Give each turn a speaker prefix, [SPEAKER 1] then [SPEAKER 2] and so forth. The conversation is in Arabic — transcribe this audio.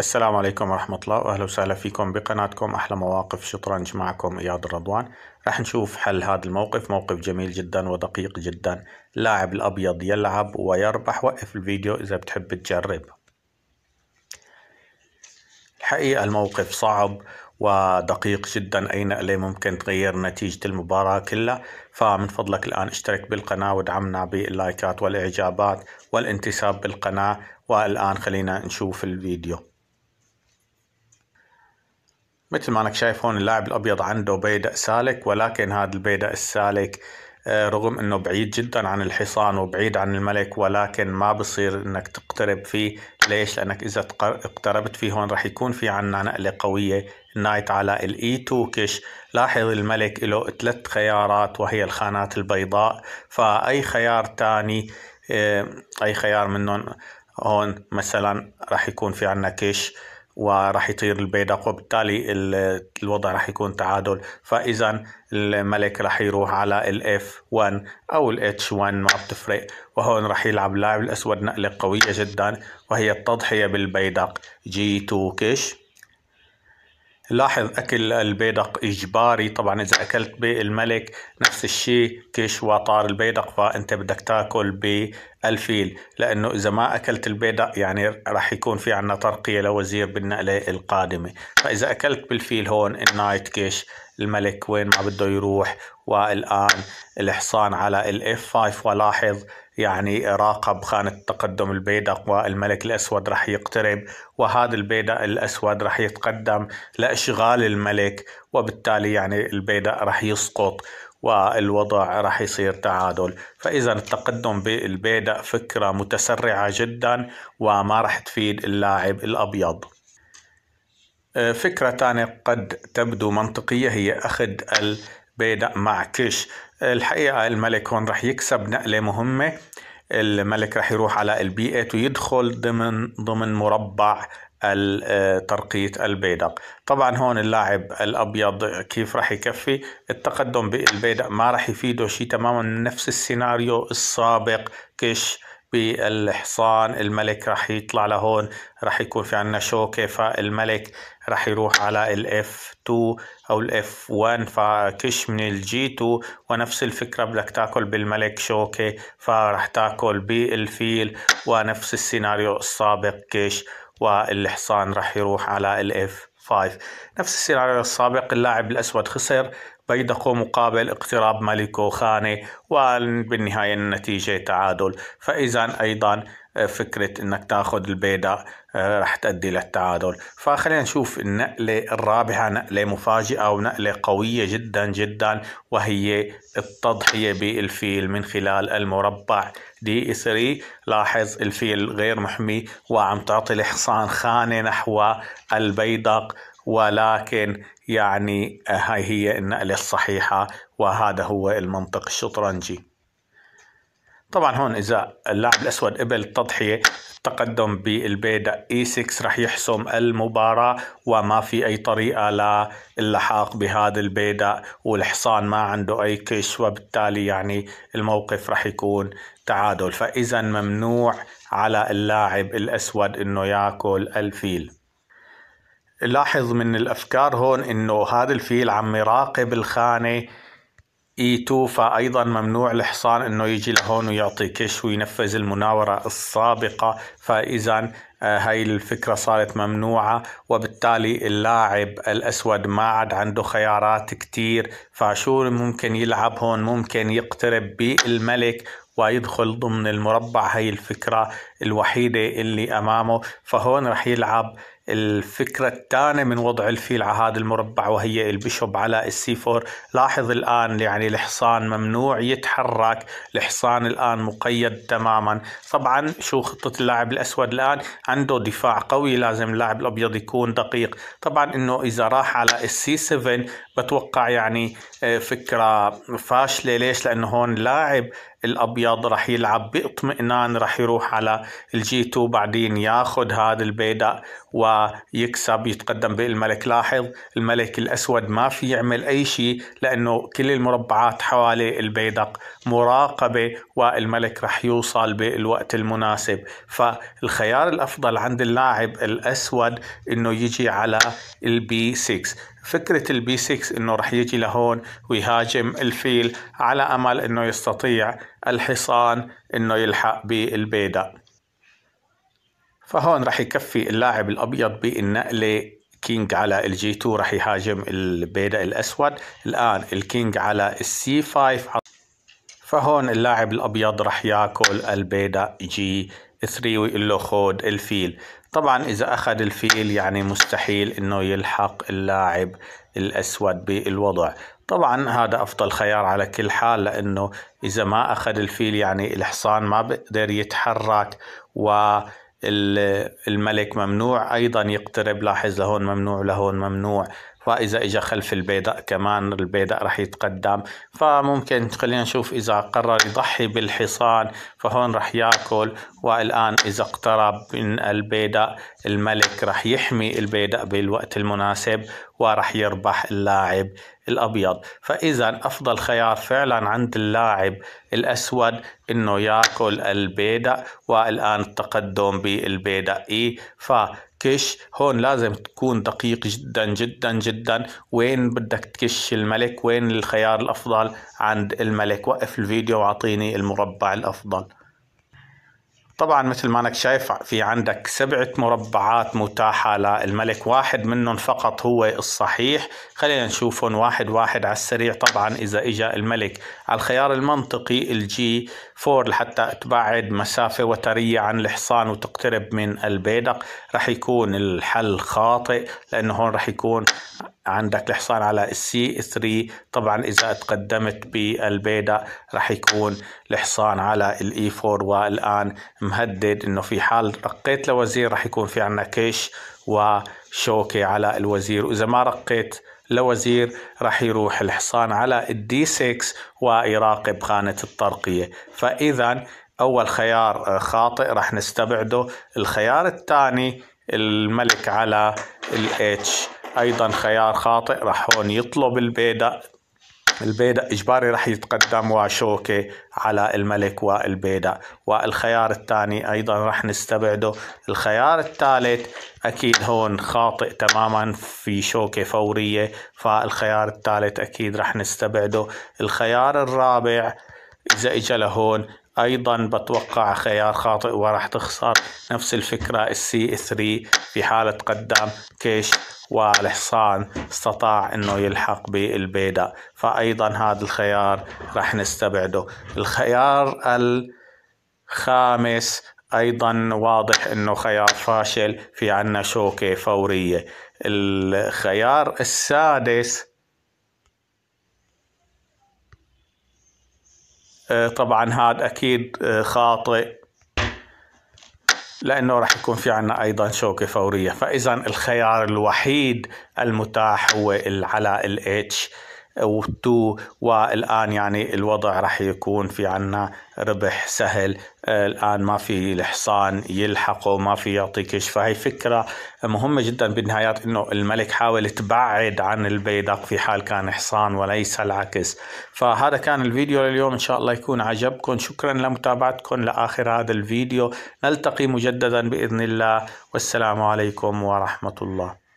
[SPEAKER 1] السلام عليكم ورحمة الله وأهلا وسهلا فيكم بقناتكم أحلى مواقف شطرنج معكم إياد الرضوان راح نشوف حل هذا الموقف موقف جميل جدا ودقيق جدا لاعب الأبيض يلعب ويربح وقف الفيديو إذا بتحب تجرب الحقيقة الموقف صعب ودقيق جدا أي نقلة ممكن تغير نتيجة المباراة كلها فمن فضلك الآن اشترك بالقناة ودعمنا باللايكات والإعجابات والانتساب بالقناة والآن خلينا نشوف الفيديو مثل ما انك شايف هون اللاعب الابيض عنده بيدا سالك ولكن هذا البيدا السالك آه، رغم انه بعيد جدا عن الحصان وبعيد عن الملك ولكن ما بصير انك تقترب فيه ليش لانك اذا اقتربت فيه هون رح يكون في عنا نقله قويه نايت على الاي e تو كش لاحظ الملك له ثلاث خيارات وهي الخانات البيضاء فاي خيار تاني آه، اي خيار منهم هون مثلا رح يكون في عنا كش وراح يطير البيدق وبالتالي الوضع راح يكون تعادل فاذا الملك راح يروح على الاف 1 او الاتش 1 ما بتفرق وهون راح يلعب اللاعب الاسود نقله قويه جدا وهي التضحيه بالبيدق جي 2 كش لاحظ أكل البيدق إجباري طبعا إذا أكلت بالملك نفس الشيء كيش وطار البيدق فأنت بدك تاكل بالفيل لأنه إذا ما أكلت البيدق يعني رح يكون في عنا ترقية لوزير بالنقلة القادمة فإذا أكلت بالفيل هون النايت كيش الملك وين ما بده يروح والآن الحصان على الاف 5 ولاحظ يعني راقب خانة التقدم البيضاء والملك الأسود رح يقترب وهذا البيضاء الأسود رح يتقدم لإشغال الملك وبالتالي يعني البيضاء رح يسقط والوضع رح يصير تعادل فإذا التقدم بالبيدق فكرة متسرعة جدا وما رح تفيد اللاعب الأبيض أه، فكرة ثانية قد تبدو منطقية هي أخذ البيدق مع كش الحقيقة الملك هون رح يكسب نقلة مهمة الملك رح يروح على البيئة ويدخل ضمن ضمن مربع الترقية البيدق طبعا هون اللاعب الأبيض كيف رح يكفي التقدم بالبيدق ما رح يفيده شيء تماما نفس السيناريو السابق كش بالحصان الملك راح يطلع لهون راح يكون في عنا شوكة فالملك راح يروح على ال F2 أو ال F1 فكش من ال G2 ونفس الفكرة بدك تاكل بالملك شوكة فراح تاكل بالفيل ونفس السيناريو السابق كش والحصان راح يروح على ال F5 نفس السيناريو السابق اللاعب الأسود خسر بيدقوا مقابل اقتراب ماليكو خانة وبالنهاية النتيجة تعادل فإذا أيضا آه، فكرة انك تاخذ البيضة آه، رح تؤدي للتعادل فخلينا نشوف النقلة الرابعة نقلة مفاجئة ونقلة قوية جدا جدا وهي التضحية بالفيل من خلال المربع دي إسري لاحظ الفيل غير محمي وعم تعطي الحصان خانة نحو البيدق ولكن يعني هاي هي النقلة الصحيحة وهذا هو المنطق الشطرنجي طبعا هون إذا اللاعب الأسود قبل التضحية تقدم بالبيدق اي e 6 رح يحسم المباراة وما في أي طريقة للحاق بهذا البيدق والحصان ما عنده أي كش وبالتالي يعني الموقف رح يكون تعادل فإذا ممنوع على اللاعب الأسود إنه يأكل الفيل لاحظ من الافكار هون انه هذا الفيل عم يراقب الخانه ايتو e 2 فأيضا ممنوع الحصان أنه يجي لهون ويعطي كش وينفذ المناورة السابقة فإذا آه، هاي الفكرة صارت ممنوعة وبالتالي اللاعب الأسود ما عاد عنده خيارات كتير فشو ممكن يلعب هون ممكن يقترب بالملك ويدخل ضمن المربع هاي الفكرة الوحيدة اللي أمامه فهون رح يلعب الفكرة الثانية من وضع الفيل على هذا المربع وهي البشوب على السي 4 لاحظ الآن يعني الحصان ممنوع يتحرك الحصان الآن مقيد تماما طبعا شو خطة اللاعب الأسود الآن عنده دفاع قوي لازم اللاعب الأبيض يكون دقيق طبعا إنه إذا راح على السي 7 بتوقع يعني آه، فكرة فاشلة ليش لأنه هون لاعب الابيض راح يلعب باطمئنان راح يروح على الجي 2 بعدين ياخذ هذا البيدق ويكسب يتقدم بالملك لاحظ الملك الاسود ما في يعمل اي شيء لانه كل المربعات حوالي البيدق مراقبه والملك راح يوصل بالوقت المناسب فالخيار الافضل عند اللاعب الاسود انه يجي على البي 6 فكرة البي 6 انه رح يجي لهون ويهاجم الفيل على امل انه يستطيع الحصان انه يلحق بالبيدا فهون رح يكفي اللاعب الابيض بالنقلة كينج على الجي 2 رح يهاجم البيدا الاسود الان الكينج على السي 5 فهون اللاعب الابيض رح ياكل البيدا جي ثري له خود الفيل طبعا اذا اخذ الفيل يعني مستحيل انه يلحق اللاعب الاسود بالوضع طبعا هذا افضل خيار على كل حال لانه اذا ما اخذ الفيل يعني الحصان ما بقدر يتحرك و الملك ممنوع ايضا يقترب لاحظ لهون ممنوع لهون ممنوع واذا اجى خلف البيداء كمان البيداء راح يتقدم فممكن خلينا نشوف اذا قرر يضحي بالحصان فهون راح ياكل والان اذا اقترب من البيداء الملك راح يحمي البيداء بالوقت المناسب وراح يربح اللاعب الابيض فاذا افضل خيار فعلا عند اللاعب الاسود انه ياكل البيداء والان التقدم بالبيداء اي ف كش هون لازم تكون دقيق جدا جدا جدا وين بدك تكش الملك وين الخيار الأفضل عند الملك وقف الفيديو واعطيني المربع الأفضل طبعا مثل ما انك شايف في عندك سبعة مربعات متاحة للملك واحد منهم فقط هو الصحيح خلينا نشوفهم واحد واحد على السريع طبعا إذا إجا الملك على الخيار المنطقي الجي فور لحتى تبعد مسافة وترية عن الحصان وتقترب من البيدق رح يكون الحل خاطئ لأنه هون رح يكون عندك الحصان على السي 3 طبعا اذا تقدمت بالبيضه راح يكون الحصان على الاي 4 والان مهدد انه في حال رقيت لوزير راح يكون في عندنا كيش وشوكه على الوزير واذا ما رقيت لوزير راح يروح الحصان على الدي 6 ويراقب خانه الترقيه فاذا اول خيار خاطئ راح نستبعده الخيار الثاني الملك على الاتش أيضا خيار خاطئ راح هون يطلب البيدق البيدق إجباري راح يتقدم وشوكه على الملك والبيدق والخيار الثاني أيضا راح نستبعده الخيار الثالث أكيد هون خاطئ تماما في شوكة فورية فالخيار الثالث أكيد راح نستبعده الخيار الرابع إذا إجا لهون ايضا بتوقع خيار خاطئ وراح تخسر نفس الفكره السي 3 في حاله قدم كيش والحصان استطاع انه يلحق بالبيدا فايضا هذا الخيار راح نستبعده الخيار الخامس ايضا واضح انه خيار فاشل في عنا شوكه فوريه الخيار السادس آه، طبعا هذا اكيد آه، خاطئ لانه راح يكون في عنا ايضا شوكه فوريه فاذا الخيار الوحيد المتاح هو على الاتش وتو 2 والان يعني الوضع رح يكون في عنا ربح سهل الان ما في الحصان يلحقه ما في يعطي كشف فهي فكره مهمه جدا بالنهايات انه الملك حاول تبعد عن البيدق في حال كان حصان وليس العكس فهذا كان الفيديو لليوم ان شاء الله يكون عجبكم شكرا لمتابعتكم لاخر هذا الفيديو نلتقي مجددا باذن الله والسلام عليكم ورحمه الله